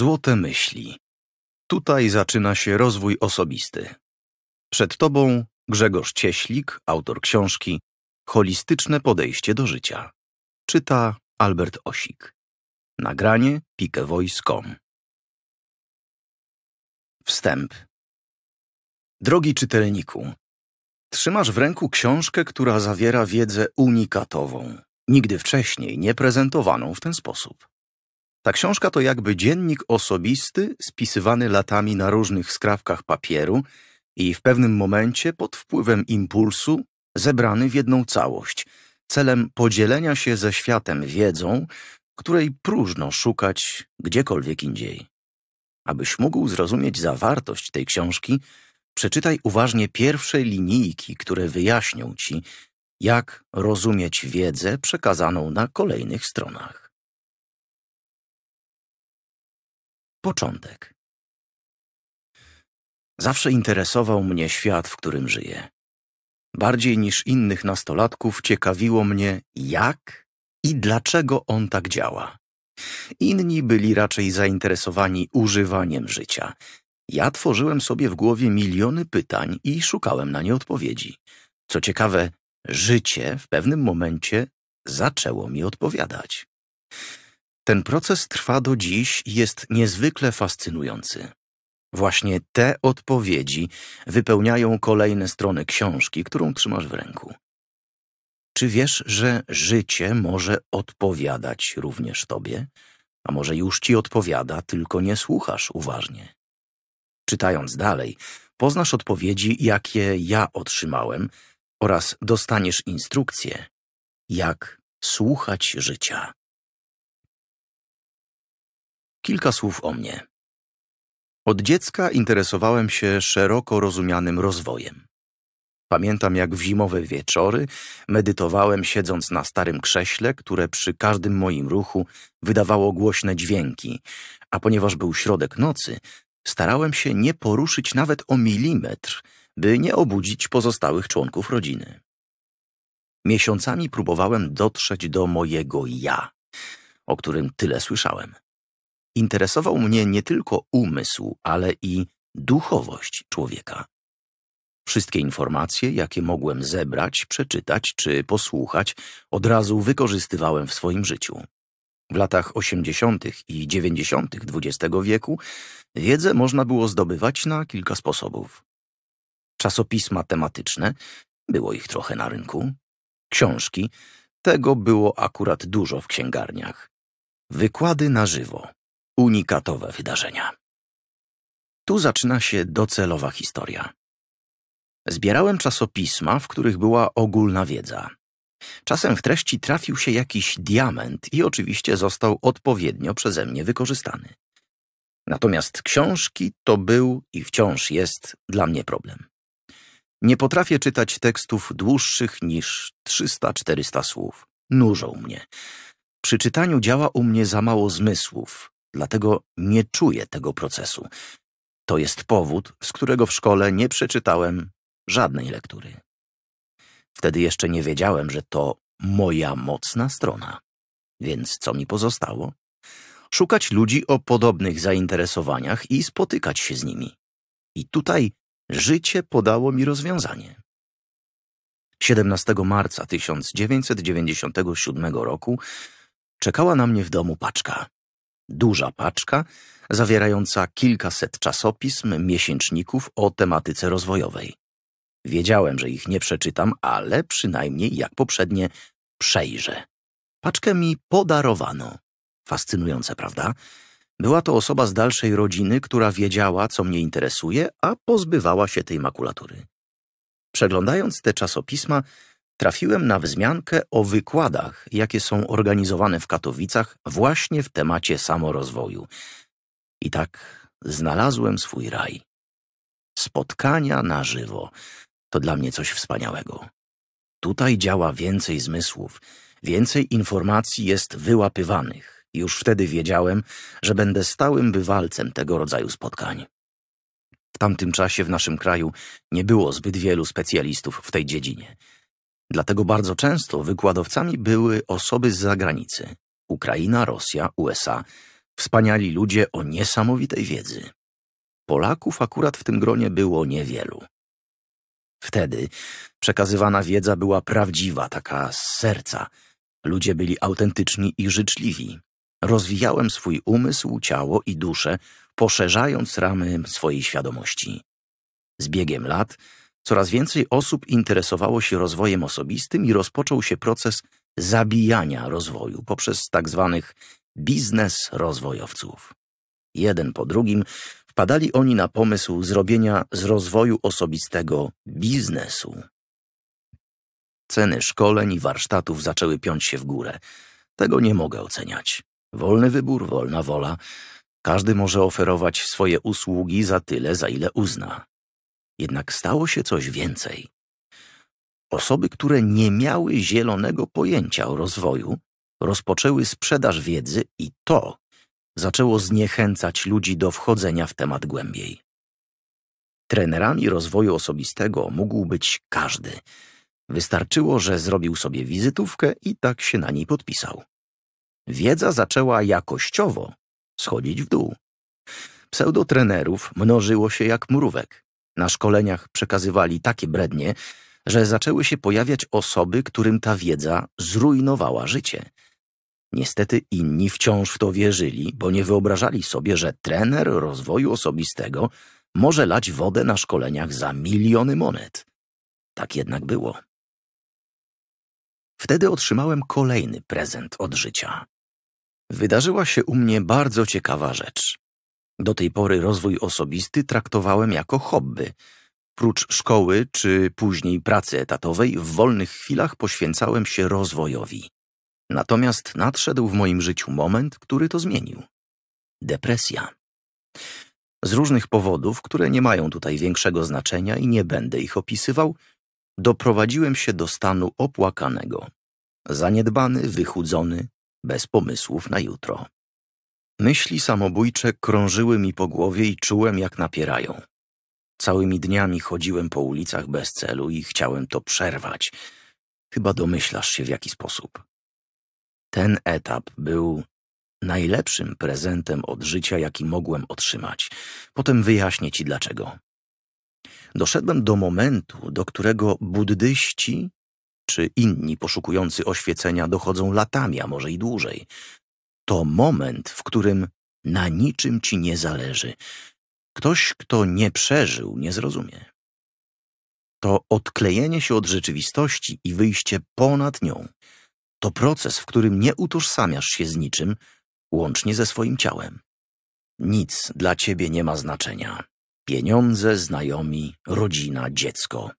Złote myśli. Tutaj zaczyna się rozwój osobisty. Przed Tobą Grzegorz Cieślik, autor książki Holistyczne podejście do życia. Czyta Albert Osik. Nagranie pikevoice.com Wstęp Drogi czytelniku, trzymasz w ręku książkę, która zawiera wiedzę unikatową, nigdy wcześniej nie prezentowaną w ten sposób. Ta książka to jakby dziennik osobisty spisywany latami na różnych skrawkach papieru i w pewnym momencie pod wpływem impulsu zebrany w jedną całość, celem podzielenia się ze światem wiedzą, której próżno szukać gdziekolwiek indziej. Abyś mógł zrozumieć zawartość tej książki, przeczytaj uważnie pierwsze linijki, które wyjaśnią ci, jak rozumieć wiedzę przekazaną na kolejnych stronach. Początek. Zawsze interesował mnie świat, w którym żyję. Bardziej niż innych nastolatków ciekawiło mnie, jak i dlaczego on tak działa. Inni byli raczej zainteresowani używaniem życia. Ja tworzyłem sobie w głowie miliony pytań i szukałem na nie odpowiedzi. Co ciekawe, życie w pewnym momencie zaczęło mi odpowiadać. Ten proces trwa do dziś i jest niezwykle fascynujący. Właśnie te odpowiedzi wypełniają kolejne strony książki, którą trzymasz w ręku. Czy wiesz, że życie może odpowiadać również tobie? A może już ci odpowiada, tylko nie słuchasz uważnie. Czytając dalej, poznasz odpowiedzi, jakie ja otrzymałem oraz dostaniesz instrukcję, jak słuchać życia. Kilka słów o mnie. Od dziecka interesowałem się szeroko rozumianym rozwojem. Pamiętam, jak w zimowe wieczory medytowałem siedząc na starym krześle, które przy każdym moim ruchu wydawało głośne dźwięki, a ponieważ był środek nocy, starałem się nie poruszyć nawet o milimetr, by nie obudzić pozostałych członków rodziny. Miesiącami próbowałem dotrzeć do mojego ja, o którym tyle słyszałem interesował mnie nie tylko umysł, ale i duchowość człowieka. Wszystkie informacje, jakie mogłem zebrać, przeczytać czy posłuchać, od razu wykorzystywałem w swoim życiu. W latach 80. i 90. XX wieku wiedzę można było zdobywać na kilka sposobów. Czasopisma tematyczne, było ich trochę na rynku, książki, tego było akurat dużo w księgarniach, wykłady na żywo, unikatowe wydarzenia. Tu zaczyna się docelowa historia. Zbierałem czasopisma, w których była ogólna wiedza. Czasem w treści trafił się jakiś diament i oczywiście został odpowiednio przeze mnie wykorzystany. Natomiast książki to był i wciąż jest dla mnie problem. Nie potrafię czytać tekstów dłuższych niż 300-400 słów. Nużą mnie. Przy czytaniu działa u mnie za mało zmysłów, dlatego nie czuję tego procesu. To jest powód, z którego w szkole nie przeczytałem żadnej lektury. Wtedy jeszcze nie wiedziałem, że to moja mocna strona. Więc co mi pozostało? Szukać ludzi o podobnych zainteresowaniach i spotykać się z nimi. I tutaj życie podało mi rozwiązanie. 17 marca 1997 roku czekała na mnie w domu paczka. Duża paczka zawierająca kilkaset czasopism, miesięczników o tematyce rozwojowej. Wiedziałem, że ich nie przeczytam, ale przynajmniej jak poprzednie przejrzę. Paczkę mi podarowano. Fascynujące, prawda? Była to osoba z dalszej rodziny, która wiedziała, co mnie interesuje, a pozbywała się tej makulatury. Przeglądając te czasopisma, trafiłem na wzmiankę o wykładach, jakie są organizowane w Katowicach właśnie w temacie samorozwoju. I tak znalazłem swój raj. Spotkania na żywo to dla mnie coś wspaniałego. Tutaj działa więcej zmysłów, więcej informacji jest wyłapywanych. Już wtedy wiedziałem, że będę stałym bywalcem tego rodzaju spotkań. W tamtym czasie w naszym kraju nie było zbyt wielu specjalistów w tej dziedzinie. Dlatego bardzo często wykładowcami były osoby z zagranicy. Ukraina, Rosja, USA. Wspaniali ludzie o niesamowitej wiedzy. Polaków akurat w tym gronie było niewielu. Wtedy przekazywana wiedza była prawdziwa, taka z serca. Ludzie byli autentyczni i życzliwi. Rozwijałem swój umysł, ciało i duszę, poszerzając ramy swojej świadomości. Z biegiem lat Coraz więcej osób interesowało się rozwojem osobistym i rozpoczął się proces zabijania rozwoju poprzez tzw. Tak biznes rozwojowców. Jeden po drugim wpadali oni na pomysł zrobienia z rozwoju osobistego biznesu. Ceny szkoleń i warsztatów zaczęły piąć się w górę. Tego nie mogę oceniać. Wolny wybór, wolna wola. Każdy może oferować swoje usługi za tyle, za ile uzna. Jednak stało się coś więcej. Osoby, które nie miały zielonego pojęcia o rozwoju, rozpoczęły sprzedaż wiedzy i to zaczęło zniechęcać ludzi do wchodzenia w temat głębiej. Trenerami rozwoju osobistego mógł być każdy. Wystarczyło, że zrobił sobie wizytówkę i tak się na niej podpisał. Wiedza zaczęła jakościowo schodzić w dół. Pseudotrenerów mnożyło się jak mrówek na szkoleniach przekazywali takie brednie, że zaczęły się pojawiać osoby, którym ta wiedza zrujnowała życie. Niestety inni wciąż w to wierzyli, bo nie wyobrażali sobie, że trener rozwoju osobistego może lać wodę na szkoleniach za miliony monet. Tak jednak było. Wtedy otrzymałem kolejny prezent od życia. Wydarzyła się u mnie bardzo ciekawa rzecz. Do tej pory rozwój osobisty traktowałem jako hobby. Prócz szkoły czy później pracy etatowej, w wolnych chwilach poświęcałem się rozwojowi. Natomiast nadszedł w moim życiu moment, który to zmienił. Depresja. Z różnych powodów, które nie mają tutaj większego znaczenia i nie będę ich opisywał, doprowadziłem się do stanu opłakanego. Zaniedbany, wychudzony, bez pomysłów na jutro. Myśli samobójcze krążyły mi po głowie i czułem, jak napierają. Całymi dniami chodziłem po ulicach bez celu i chciałem to przerwać. Chyba domyślasz się w jaki sposób. Ten etap był najlepszym prezentem od życia, jaki mogłem otrzymać. Potem wyjaśnię ci dlaczego. Doszedłem do momentu, do którego buddyści czy inni poszukujący oświecenia dochodzą latami, a może i dłużej to moment, w którym na niczym ci nie zależy. Ktoś, kto nie przeżył, nie zrozumie. To odklejenie się od rzeczywistości i wyjście ponad nią. To proces, w którym nie utożsamiasz się z niczym, łącznie ze swoim ciałem. Nic dla ciebie nie ma znaczenia. Pieniądze, znajomi, rodzina, dziecko.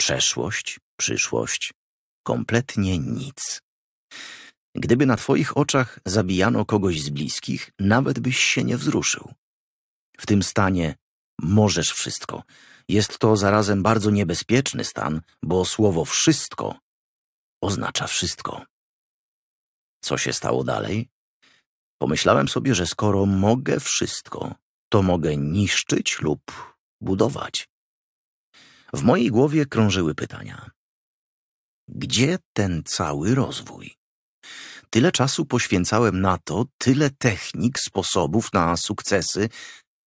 Przeszłość, przyszłość. Kompletnie nic. Gdyby na twoich oczach zabijano kogoś z bliskich, nawet byś się nie wzruszył. W tym stanie możesz wszystko. Jest to zarazem bardzo niebezpieczny stan, bo słowo wszystko oznacza wszystko. Co się stało dalej? Pomyślałem sobie, że skoro mogę wszystko, to mogę niszczyć lub budować. W mojej głowie krążyły pytania. Gdzie ten cały rozwój? Tyle czasu poświęcałem na to, tyle technik, sposobów na sukcesy,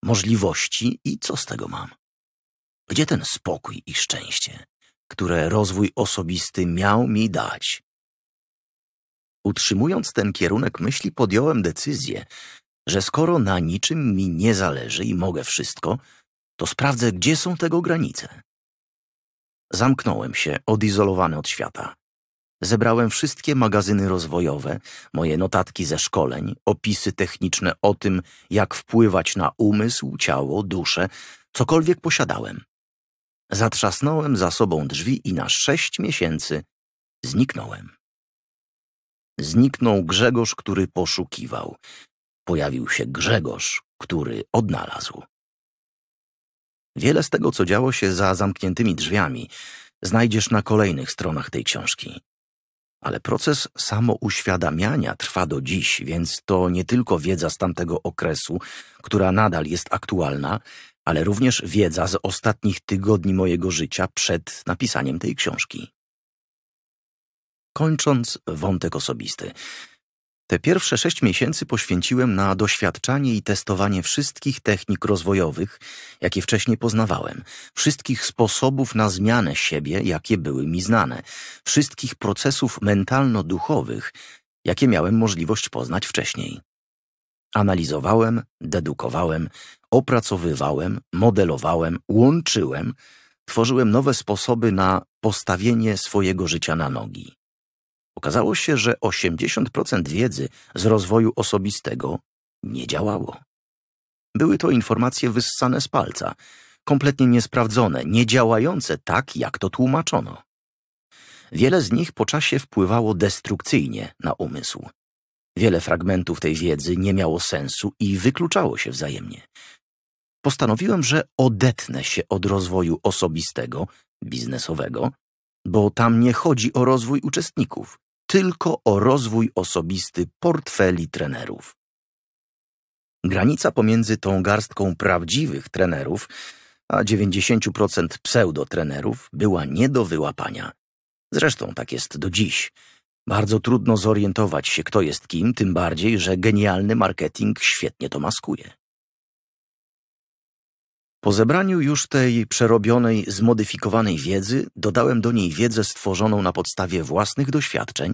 możliwości i co z tego mam? Gdzie ten spokój i szczęście, które rozwój osobisty miał mi dać? Utrzymując ten kierunek myśli, podjąłem decyzję, że skoro na niczym mi nie zależy i mogę wszystko, to sprawdzę, gdzie są tego granice. Zamknąłem się, odizolowany od świata. Zebrałem wszystkie magazyny rozwojowe, moje notatki ze szkoleń, opisy techniczne o tym, jak wpływać na umysł, ciało, duszę, cokolwiek posiadałem. Zatrzasnąłem za sobą drzwi i na sześć miesięcy zniknąłem. Zniknął Grzegorz, który poszukiwał. Pojawił się Grzegorz, który odnalazł. Wiele z tego, co działo się za zamkniętymi drzwiami, znajdziesz na kolejnych stronach tej książki. Ale proces samouświadamiania trwa do dziś, więc to nie tylko wiedza z tamtego okresu, która nadal jest aktualna, ale również wiedza z ostatnich tygodni mojego życia przed napisaniem tej książki. Kończąc wątek osobisty, te pierwsze sześć miesięcy poświęciłem na doświadczanie i testowanie wszystkich technik rozwojowych, jakie wcześniej poznawałem, wszystkich sposobów na zmianę siebie, jakie były mi znane, wszystkich procesów mentalno-duchowych, jakie miałem możliwość poznać wcześniej. Analizowałem, dedukowałem, opracowywałem, modelowałem, łączyłem, tworzyłem nowe sposoby na postawienie swojego życia na nogi. Okazało się, że 80% wiedzy z rozwoju osobistego nie działało. Były to informacje wyssane z palca, kompletnie niesprawdzone, niedziałające tak, jak to tłumaczono. Wiele z nich po czasie wpływało destrukcyjnie na umysł. Wiele fragmentów tej wiedzy nie miało sensu i wykluczało się wzajemnie. Postanowiłem, że odetnę się od rozwoju osobistego, biznesowego, bo tam nie chodzi o rozwój uczestników, tylko o rozwój osobisty portfeli trenerów. Granica pomiędzy tą garstką prawdziwych trenerów a 90% pseudotrenerów była nie do wyłapania. Zresztą tak jest do dziś. Bardzo trudno zorientować się, kto jest kim, tym bardziej, że genialny marketing świetnie to maskuje. Po zebraniu już tej przerobionej, zmodyfikowanej wiedzy, dodałem do niej wiedzę stworzoną na podstawie własnych doświadczeń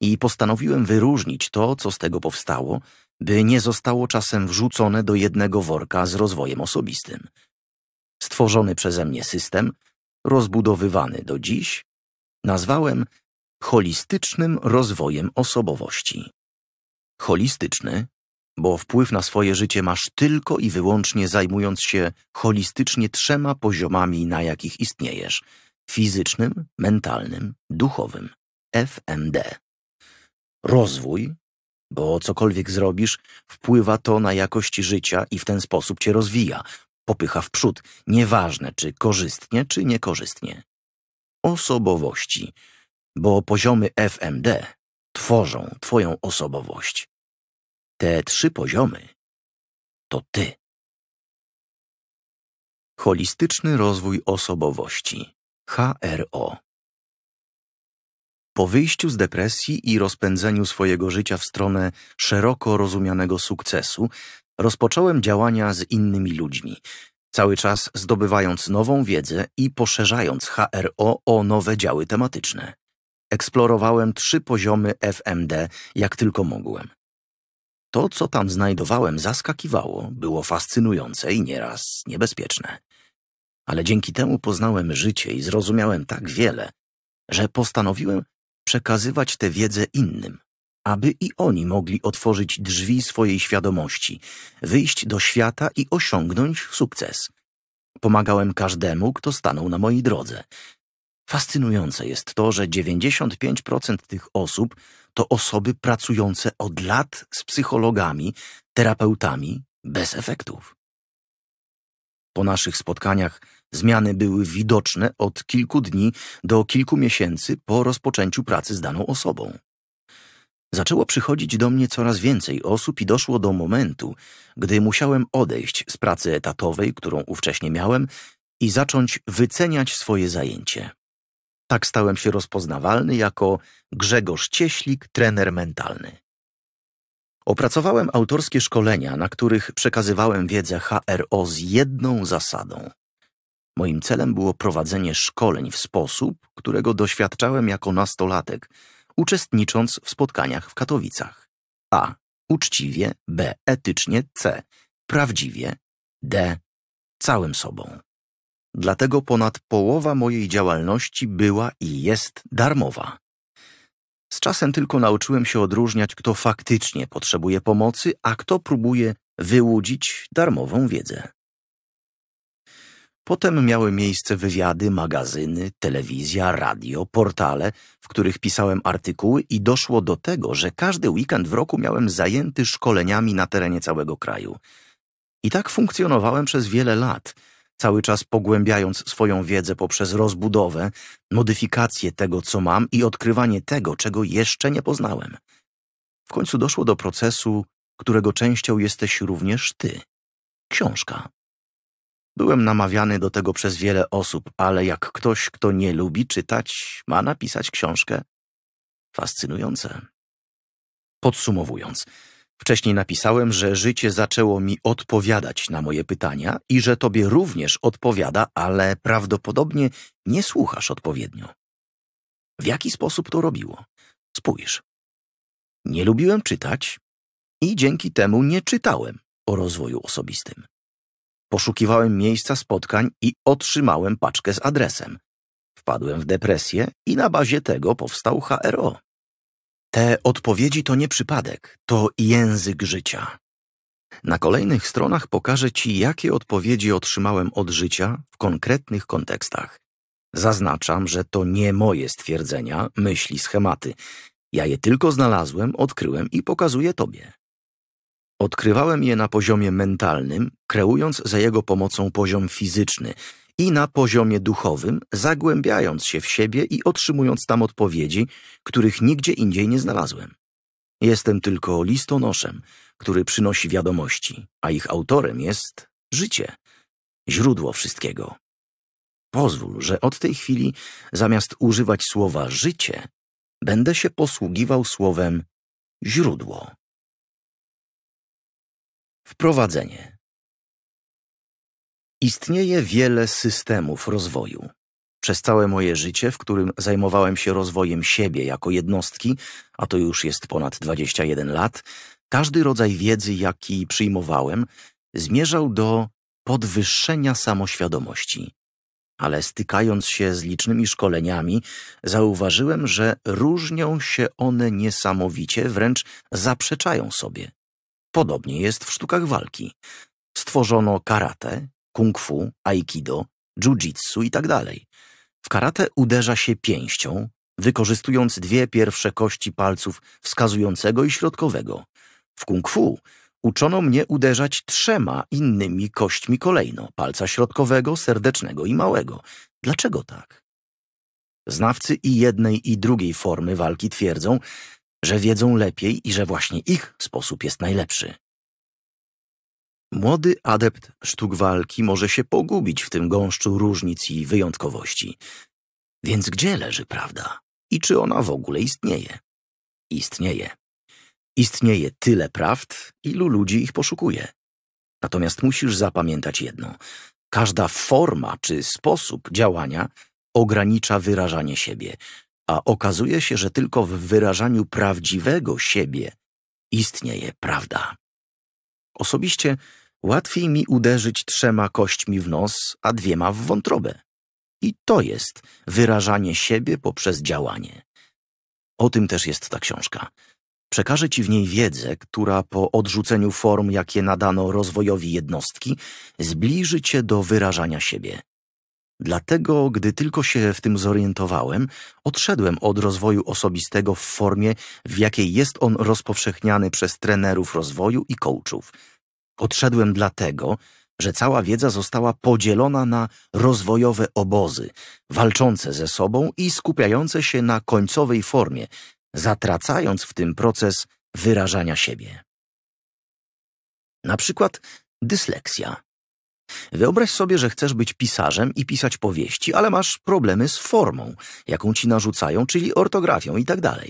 i postanowiłem wyróżnić to, co z tego powstało, by nie zostało czasem wrzucone do jednego worka z rozwojem osobistym. Stworzony przeze mnie system, rozbudowywany do dziś, nazwałem holistycznym rozwojem osobowości. Holistyczny bo wpływ na swoje życie masz tylko i wyłącznie zajmując się holistycznie trzema poziomami, na jakich istniejesz fizycznym, mentalnym, duchowym FMD. Rozwój, bo cokolwiek zrobisz, wpływa to na jakość życia i w ten sposób cię rozwija, popycha w przód, nieważne czy korzystnie, czy niekorzystnie. Osobowości, bo poziomy FMD tworzą Twoją osobowość. Te trzy poziomy to ty. Holistyczny rozwój osobowości HRO. Po wyjściu z depresji i rozpędzeniu swojego życia w stronę szeroko rozumianego sukcesu, rozpocząłem działania z innymi ludźmi, cały czas zdobywając nową wiedzę i poszerzając HRO o nowe działy tematyczne. Eksplorowałem trzy poziomy FMD, jak tylko mogłem. To, co tam znajdowałem, zaskakiwało, było fascynujące i nieraz niebezpieczne. Ale dzięki temu poznałem życie i zrozumiałem tak wiele, że postanowiłem przekazywać tę wiedzę innym, aby i oni mogli otworzyć drzwi swojej świadomości, wyjść do świata i osiągnąć sukces. Pomagałem każdemu, kto stanął na mojej drodze. Fascynujące jest to, że 95% tych osób to osoby pracujące od lat z psychologami, terapeutami bez efektów. Po naszych spotkaniach zmiany były widoczne od kilku dni do kilku miesięcy po rozpoczęciu pracy z daną osobą. Zaczęło przychodzić do mnie coraz więcej osób i doszło do momentu, gdy musiałem odejść z pracy etatowej, którą ówcześnie miałem, i zacząć wyceniać swoje zajęcie. Tak stałem się rozpoznawalny jako Grzegorz Cieślik, trener mentalny. Opracowałem autorskie szkolenia, na których przekazywałem wiedzę HRO z jedną zasadą. Moim celem było prowadzenie szkoleń w sposób, którego doświadczałem jako nastolatek, uczestnicząc w spotkaniach w Katowicach. A. Uczciwie, B. Etycznie, C. Prawdziwie, D. Całym sobą dlatego ponad połowa mojej działalności była i jest darmowa. Z czasem tylko nauczyłem się odróżniać, kto faktycznie potrzebuje pomocy, a kto próbuje wyłudzić darmową wiedzę. Potem miały miejsce wywiady, magazyny, telewizja, radio, portale, w których pisałem artykuły i doszło do tego, że każdy weekend w roku miałem zajęty szkoleniami na terenie całego kraju. I tak funkcjonowałem przez wiele lat – cały czas pogłębiając swoją wiedzę poprzez rozbudowę, modyfikację tego, co mam i odkrywanie tego, czego jeszcze nie poznałem. W końcu doszło do procesu, którego częścią jesteś również ty. Książka. Byłem namawiany do tego przez wiele osób, ale jak ktoś, kto nie lubi czytać, ma napisać książkę? Fascynujące. Podsumowując, Wcześniej napisałem, że życie zaczęło mi odpowiadać na moje pytania i że tobie również odpowiada, ale prawdopodobnie nie słuchasz odpowiednio. W jaki sposób to robiło? Spójrz. Nie lubiłem czytać i dzięki temu nie czytałem o rozwoju osobistym. Poszukiwałem miejsca spotkań i otrzymałem paczkę z adresem. Wpadłem w depresję i na bazie tego powstał HRO. Te odpowiedzi to nie przypadek, to język życia. Na kolejnych stronach pokażę Ci, jakie odpowiedzi otrzymałem od życia w konkretnych kontekstach. Zaznaczam, że to nie moje stwierdzenia, myśli, schematy. Ja je tylko znalazłem, odkryłem i pokazuję Tobie. Odkrywałem je na poziomie mentalnym, kreując za jego pomocą poziom fizyczny – i na poziomie duchowym, zagłębiając się w siebie i otrzymując tam odpowiedzi, których nigdzie indziej nie znalazłem. Jestem tylko listonoszem, który przynosi wiadomości, a ich autorem jest życie, źródło wszystkiego. Pozwól, że od tej chwili, zamiast używać słowa życie, będę się posługiwał słowem źródło. Wprowadzenie. Istnieje wiele systemów rozwoju. Przez całe moje życie, w którym zajmowałem się rozwojem siebie jako jednostki, a to już jest ponad 21 lat, każdy rodzaj wiedzy, jaki przyjmowałem, zmierzał do podwyższenia samoświadomości. Ale stykając się z licznymi szkoleniami, zauważyłem, że różnią się one niesamowicie, wręcz zaprzeczają sobie. Podobnie jest w sztukach walki. Stworzono karate, kung fu, aikido, jiu-jitsu itd. Tak w karate uderza się pięścią, wykorzystując dwie pierwsze kości palców wskazującego i środkowego. W kung fu uczono mnie uderzać trzema innymi kośćmi kolejno, palca środkowego, serdecznego i małego. Dlaczego tak? Znawcy i jednej i drugiej formy walki twierdzą, że wiedzą lepiej i że właśnie ich sposób jest najlepszy. Młody adept sztuk walki może się pogubić w tym gąszczu różnic i wyjątkowości. Więc gdzie leży prawda? I czy ona w ogóle istnieje? Istnieje. Istnieje tyle prawd, ilu ludzi ich poszukuje. Natomiast musisz zapamiętać jedno. Każda forma czy sposób działania ogranicza wyrażanie siebie, a okazuje się, że tylko w wyrażaniu prawdziwego siebie istnieje prawda. Osobiście Łatwiej mi uderzyć trzema kośćmi w nos, a dwiema w wątrobę. I to jest wyrażanie siebie poprzez działanie. O tym też jest ta książka. Przekażę Ci w niej wiedzę, która po odrzuceniu form, jakie nadano rozwojowi jednostki, zbliży Cię do wyrażania siebie. Dlatego, gdy tylko się w tym zorientowałem, odszedłem od rozwoju osobistego w formie, w jakiej jest on rozpowszechniany przez trenerów rozwoju i coachów – Podszedłem dlatego, że cała wiedza została podzielona na rozwojowe obozy, walczące ze sobą i skupiające się na końcowej formie, zatracając w tym proces wyrażania siebie. Na przykład dysleksja. Wyobraź sobie, że chcesz być pisarzem i pisać powieści, ale masz problemy z formą, jaką ci narzucają, czyli ortografią itd. Tak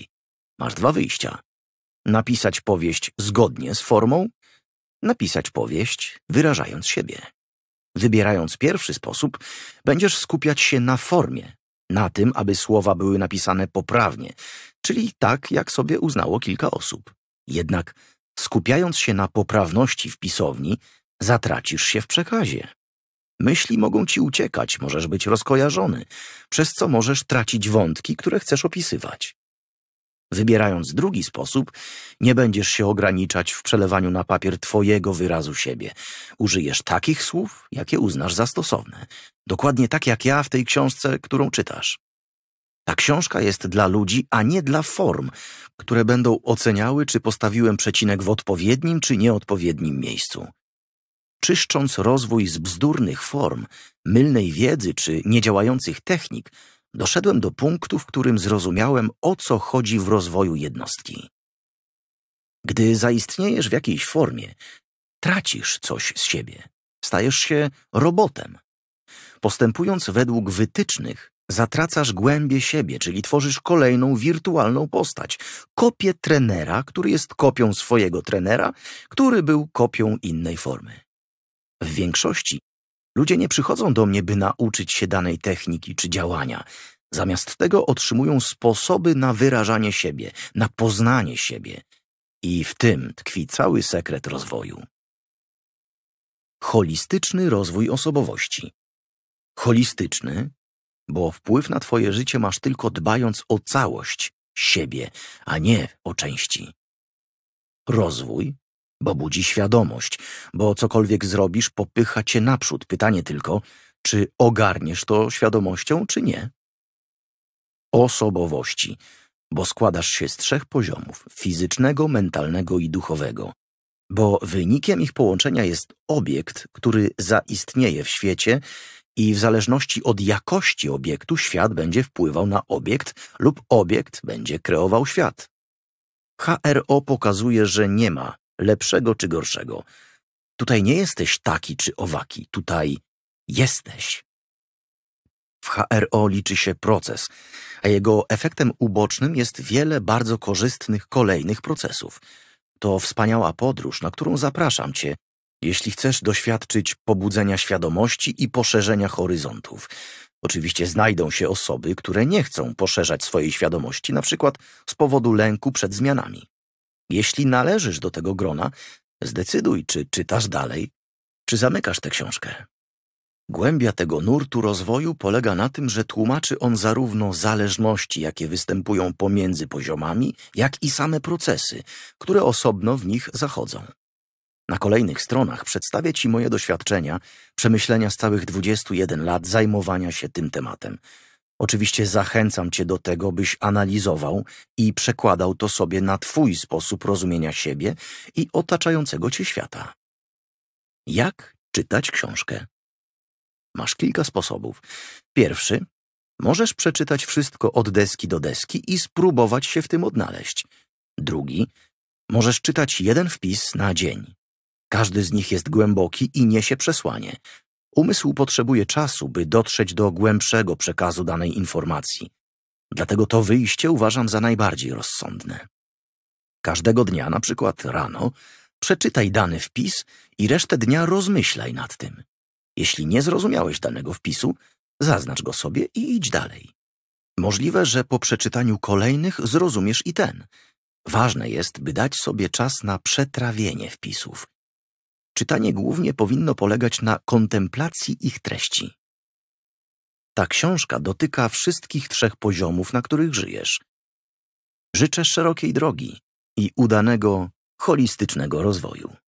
masz dwa wyjścia. Napisać powieść zgodnie z formą napisać powieść, wyrażając siebie. Wybierając pierwszy sposób, będziesz skupiać się na formie, na tym, aby słowa były napisane poprawnie, czyli tak, jak sobie uznało kilka osób. Jednak skupiając się na poprawności w pisowni, zatracisz się w przekazie. Myśli mogą ci uciekać, możesz być rozkojarzony, przez co możesz tracić wątki, które chcesz opisywać. Wybierając drugi sposób, nie będziesz się ograniczać w przelewaniu na papier Twojego wyrazu siebie. Użyjesz takich słów, jakie uznasz za stosowne. Dokładnie tak jak ja w tej książce, którą czytasz. Ta książka jest dla ludzi, a nie dla form, które będą oceniały, czy postawiłem przecinek w odpowiednim czy nieodpowiednim miejscu. Czyszcząc rozwój z bzdurnych form, mylnej wiedzy czy niedziałających technik, doszedłem do punktu, w którym zrozumiałem, o co chodzi w rozwoju jednostki. Gdy zaistniejesz w jakiejś formie, tracisz coś z siebie, stajesz się robotem. Postępując według wytycznych, zatracasz głębie siebie, czyli tworzysz kolejną wirtualną postać. Kopię trenera, który jest kopią swojego trenera, który był kopią innej formy. W większości Ludzie nie przychodzą do mnie, by nauczyć się danej techniki czy działania. Zamiast tego otrzymują sposoby na wyrażanie siebie, na poznanie siebie. I w tym tkwi cały sekret rozwoju. Holistyczny rozwój osobowości. Holistyczny, bo wpływ na Twoje życie masz tylko dbając o całość siebie, a nie o części. Rozwój bo budzi świadomość, bo cokolwiek zrobisz, popycha cię naprzód. Pytanie tylko, czy ogarniesz to świadomością, czy nie? Osobowości, bo składasz się z trzech poziomów fizycznego, mentalnego i duchowego, bo wynikiem ich połączenia jest obiekt, który zaistnieje w świecie i w zależności od jakości obiektu świat będzie wpływał na obiekt lub obiekt będzie kreował świat. HRO pokazuje, że nie ma lepszego czy gorszego. Tutaj nie jesteś taki czy owaki, tutaj jesteś. W HRO liczy się proces, a jego efektem ubocznym jest wiele bardzo korzystnych kolejnych procesów. To wspaniała podróż, na którą zapraszam Cię, jeśli chcesz doświadczyć pobudzenia świadomości i poszerzenia horyzontów. Oczywiście znajdą się osoby, które nie chcą poszerzać swojej świadomości, na przykład z powodu lęku przed zmianami. Jeśli należysz do tego grona, zdecyduj, czy czytasz dalej, czy zamykasz tę książkę. Głębia tego nurtu rozwoju polega na tym, że tłumaczy on zarówno zależności, jakie występują pomiędzy poziomami, jak i same procesy, które osobno w nich zachodzą. Na kolejnych stronach przedstawię Ci moje doświadczenia, przemyślenia z całych 21 lat zajmowania się tym tematem. Oczywiście zachęcam Cię do tego, byś analizował i przekładał to sobie na Twój sposób rozumienia siebie i otaczającego Cię świata. Jak czytać książkę? Masz kilka sposobów. Pierwszy, możesz przeczytać wszystko od deski do deski i spróbować się w tym odnaleźć. Drugi, możesz czytać jeden wpis na dzień. Każdy z nich jest głęboki i niesie przesłanie. Umysł potrzebuje czasu, by dotrzeć do głębszego przekazu danej informacji. Dlatego to wyjście uważam za najbardziej rozsądne. Każdego dnia, na przykład rano, przeczytaj dany wpis i resztę dnia rozmyślaj nad tym. Jeśli nie zrozumiałeś danego wpisu, zaznacz go sobie i idź dalej. Możliwe, że po przeczytaniu kolejnych zrozumiesz i ten. Ważne jest, by dać sobie czas na przetrawienie wpisów, czytanie głównie powinno polegać na kontemplacji ich treści. Ta książka dotyka wszystkich trzech poziomów, na których żyjesz. Życzę szerokiej drogi i udanego, holistycznego rozwoju.